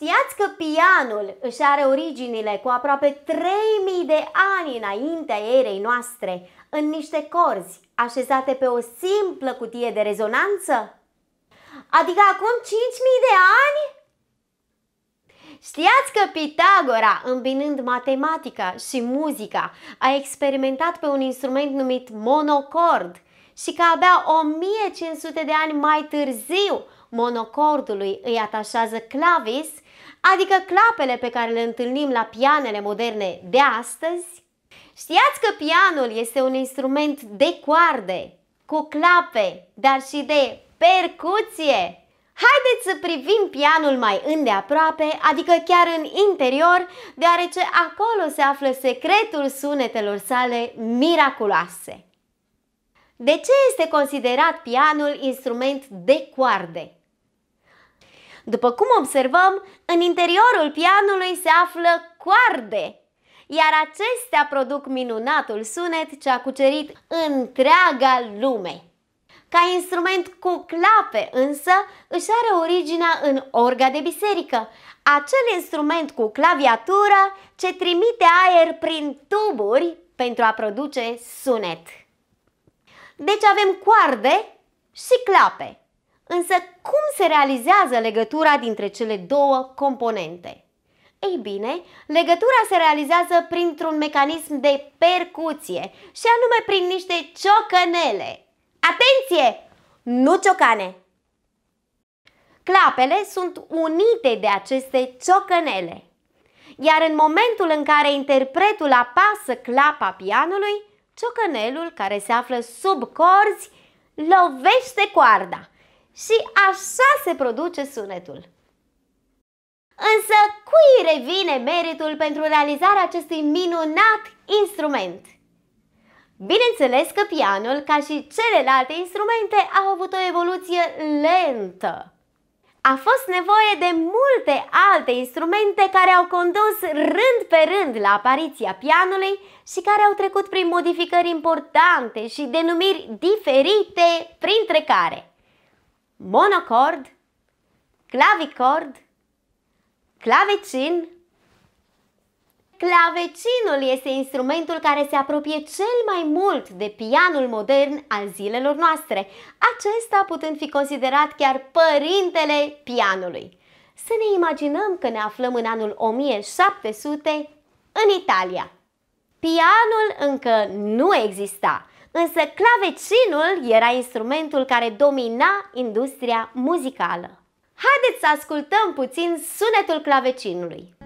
Știați că pianul își are originile cu aproape 3000 de ani înaintea erei noastre, în niște corzi așezate pe o simplă cutie de rezonanță? Adică acum 5000 de ani? Știați că Pitagora, îmbinând matematica și muzica, a experimentat pe un instrument numit monocord – și că abia 1500 de ani mai târziu monocordului îi atașează clavis, adică clapele pe care le întâlnim la pianele moderne de astăzi. Știați că pianul este un instrument de coarde, cu clape, dar și de percuție. Haideți să privim pianul mai îndeaproape, adică chiar în interior, deoarece acolo se află secretul sunetelor sale miraculoase. De ce este considerat pianul instrument de coarde? După cum observăm, în interiorul pianului se află coarde, iar acestea produc minunatul sunet ce a cucerit întreaga lume. Ca instrument cu clape însă își are originea în orga de biserică, acel instrument cu claviatură ce trimite aer prin tuburi pentru a produce sunet. Deci avem coarde și clape. Însă cum se realizează legătura dintre cele două componente? Ei bine, legătura se realizează printr-un mecanism de percuție și anume prin niște ciocănele. Atenție! Nu ciocane! Clapele sunt unite de aceste ciocănele. Iar în momentul în care interpretul apasă clapa pianului, ciocănelul care se află sub corzi lovește coarda și așa se produce sunetul. Însă cui revine meritul pentru realizarea acestui minunat instrument? Bineînțeles că pianul, ca și celelalte instrumente, a avut o evoluție lentă. A fost nevoie de multe alte instrumente care au condus rând pe rând la apariția pianului și care au trecut prin modificări importante și denumiri diferite, printre care monocord, clavicord, clavicin, Clavecinul este instrumentul care se apropie cel mai mult de pianul modern al zilelor noastre, acesta putând fi considerat chiar părintele pianului. Să ne imaginăm că ne aflăm în anul 1700 în Italia. Pianul încă nu exista, însă clavecinul era instrumentul care domina industria muzicală. Haideți să ascultăm puțin sunetul clavecinului.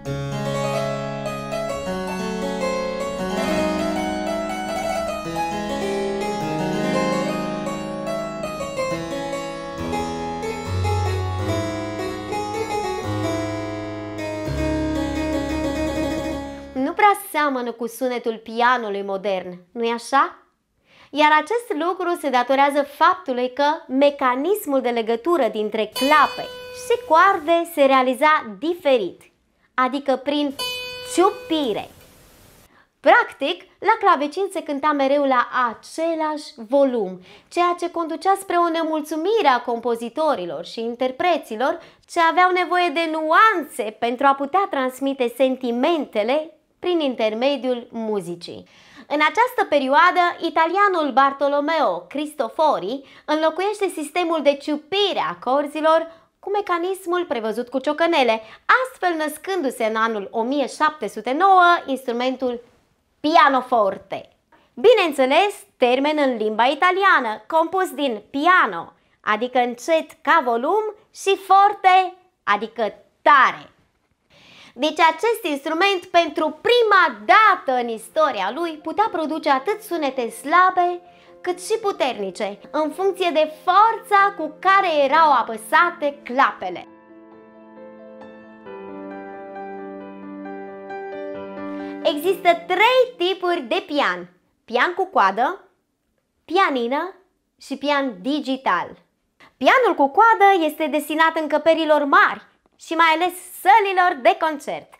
seamănă cu sunetul pianului modern, nu-i așa? Iar acest lucru se datorează faptului că mecanismul de legătură dintre clape și coarde se realiza diferit, adică prin ciupire. Practic, la clavecin se cânta mereu la același volum, ceea ce conducea spre o nemulțumire a compozitorilor și interpreților ce aveau nevoie de nuanțe pentru a putea transmite sentimentele prin intermediul muzicii. În această perioadă, italianul Bartolomeo Cristofori înlocuiește sistemul de ciupire a corzilor cu mecanismul prevăzut cu ciocănele, astfel născându-se în anul 1709 instrumentul pianoforte. Bineînțeles, termen în limba italiană, compus din piano, adică încet ca volum, și forte, adică tare. Deci acest instrument pentru prima dată în istoria lui putea produce atât sunete slabe cât și puternice, în funcție de forța cu care erau apăsate clapele. Există trei tipuri de pian. Pian cu coadă, pianină și pian digital. Pianul cu coadă este destinat încăperilor mari, și mai ales sălilor de concert.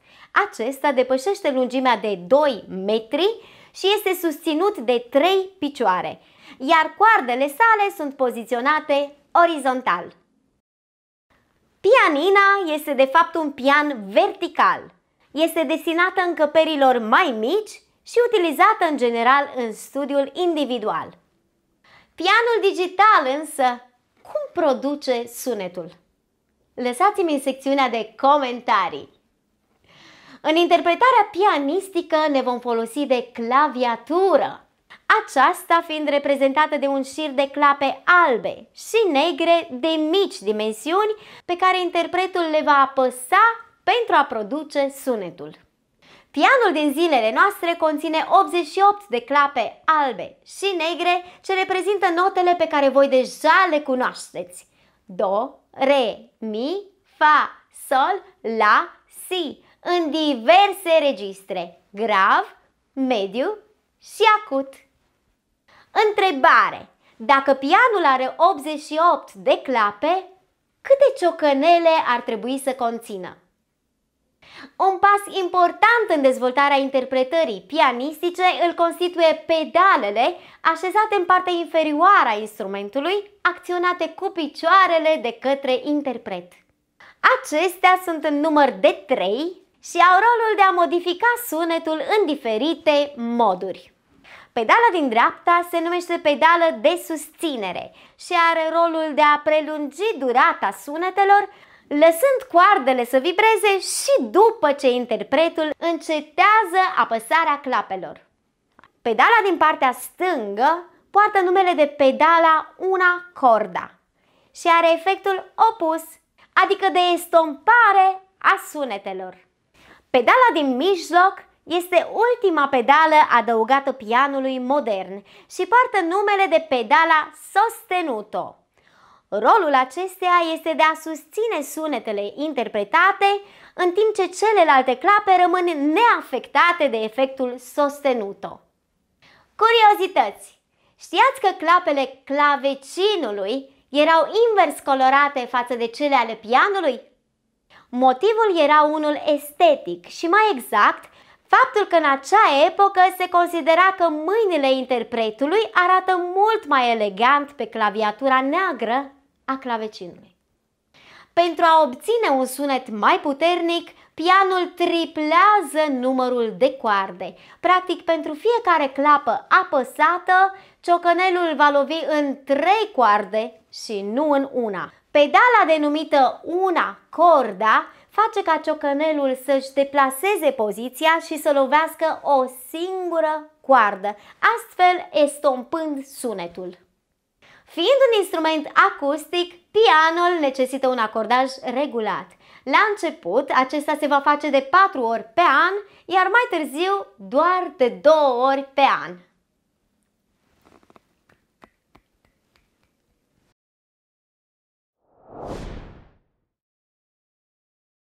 Acesta depășește lungimea de 2 metri și este susținut de 3 picioare, iar coardele sale sunt poziționate orizontal. Pianina este de fapt un pian vertical. Este destinată încăperilor mai mici și utilizată în general în studiul individual. Pianul digital însă, cum produce sunetul? Lăsați-mi în secțiunea de comentarii. În interpretarea pianistică ne vom folosi de claviatură, aceasta fiind reprezentată de un șir de clape albe și negre de mici dimensiuni pe care interpretul le va apăsa pentru a produce sunetul. Pianul din zilele noastre conține 88 de clape albe și negre ce reprezintă notele pe care voi deja le cunoașteți. Do, re, mi, fa, sol, la, si, în diverse registre, grav, mediu și acut. Întrebare. Dacă pianul are 88 de clape, câte ciocănele ar trebui să conțină? Un pas important în dezvoltarea interpretării pianistice îl constituie pedalele așezate în partea inferioară a instrumentului, acționate cu picioarele de către interpret. Acestea sunt în număr de 3 și au rolul de a modifica sunetul în diferite moduri. Pedala din dreapta se numește pedală de susținere și are rolul de a prelungi durata sunetelor lăsând coardele să vibreze și după ce interpretul încetează apăsarea clapelor. Pedala din partea stângă poartă numele de pedala una corda și are efectul opus, adică de estompare a sunetelor. Pedala din mijloc este ultima pedală adăugată pianului modern și poartă numele de pedala sostenuto. Rolul acesteia este de a susține sunetele interpretate, în timp ce celelalte clape rămân neafectate de efectul sostenuto. Curiozități! Știați că clapele clavecinului erau invers colorate față de cele ale pianului? Motivul era unul estetic și mai exact faptul că în acea epocă se considera că mâinile interpretului arată mult mai elegant pe claviatura neagră a clavecinului. Pentru a obține un sunet mai puternic, pianul triplează numărul de coarde. Practic, pentru fiecare clapă apăsată, ciocănelul va lovi în trei coarde și nu în una. Pedala denumită una corda face ca ciocănelul să-și deplaseze poziția și să lovească o singură coardă, astfel estompând sunetul. Fiind un instrument acustic, pianul necesită un acordaj regulat. La început, acesta se va face de 4 ori pe an, iar mai târziu doar de 2 ori pe an.